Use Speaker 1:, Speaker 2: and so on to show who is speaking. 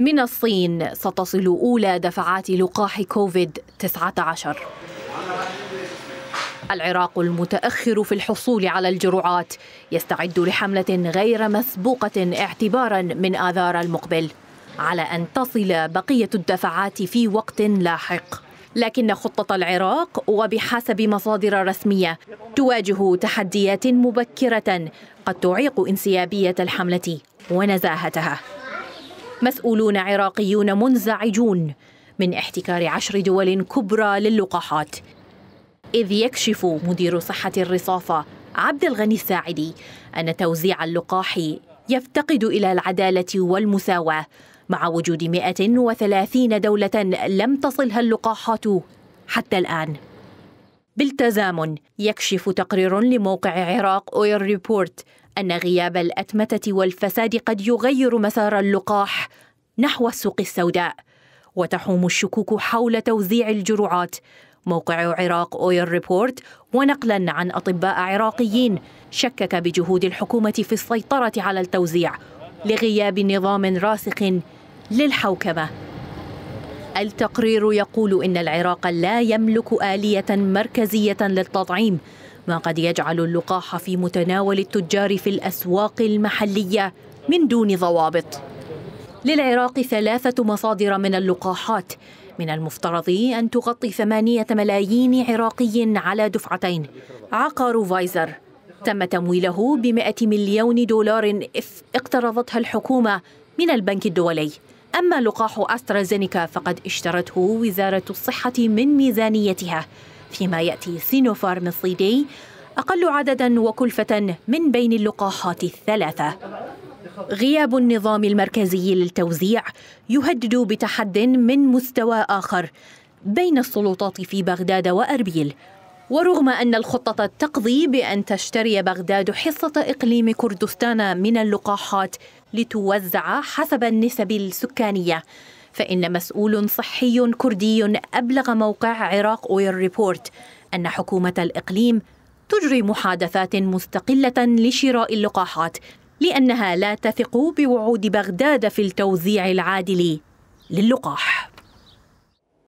Speaker 1: من الصين ستصل أولى دفعات لقاح كوفيد 19 العراق المتأخر في الحصول على الجرعات يستعد لحملة غير مسبوقة اعتبارا من آذار المقبل على أن تصل بقية الدفعات في وقت لاحق لكن خطة العراق وبحسب مصادر رسمية تواجه تحديات مبكرة قد تعيق انسيابية الحملة ونزاهتها مسؤولون عراقيون منزعجون من احتكار عشر دول كبرى للقاحات إذ يكشف مدير صحة الرصافة عبد الغني الساعدي أن توزيع اللقاح يفتقد إلى العدالة والمساواة مع وجود 130 دولة لم تصلها اللقاحات حتى الآن بالتزامن يكشف تقرير لموقع عراق أويل ريبورت أن غياب الأتمتة والفساد قد يغير مسار اللقاح نحو السوق السوداء وتحوم الشكوك حول توزيع الجرعات موقع عراق أويل ريبورت ونقلا عن أطباء عراقيين شكك بجهود الحكومة في السيطرة على التوزيع لغياب نظام راسخ للحوكمة التقرير يقول إن العراق لا يملك آلية مركزية للتطعيم ما قد يجعل اللقاح في متناول التجار في الأسواق المحلية من دون ضوابط للعراق ثلاثة مصادر من اللقاحات من المفترض أن تغطي ثمانية ملايين عراقي على دفعتين عقار فايزر تم تمويله بمئة مليون دولار اقترضتها الحكومة من البنك الدولي أما لقاح أسترازينيكا فقد اشترته وزارة الصحة من ميزانيتها فيما يأتي سينوفارم الصيني أقل عددا وكلفة من بين اللقاحات الثلاثة غياب النظام المركزي للتوزيع يهدد بتحد من مستوى آخر بين السلطات في بغداد وأربيل ورغم أن الخطة تقضي بأن تشتري بغداد حصة إقليم كردستان من اللقاحات لتوزع حسب النسب السكانية فإن مسؤول صحي كردي أبلغ موقع عراق أويل ريبورت أن حكومة الإقليم تجري محادثات مستقلة لشراء اللقاحات لأنها لا تثق بوعود بغداد في التوزيع العادل للقاح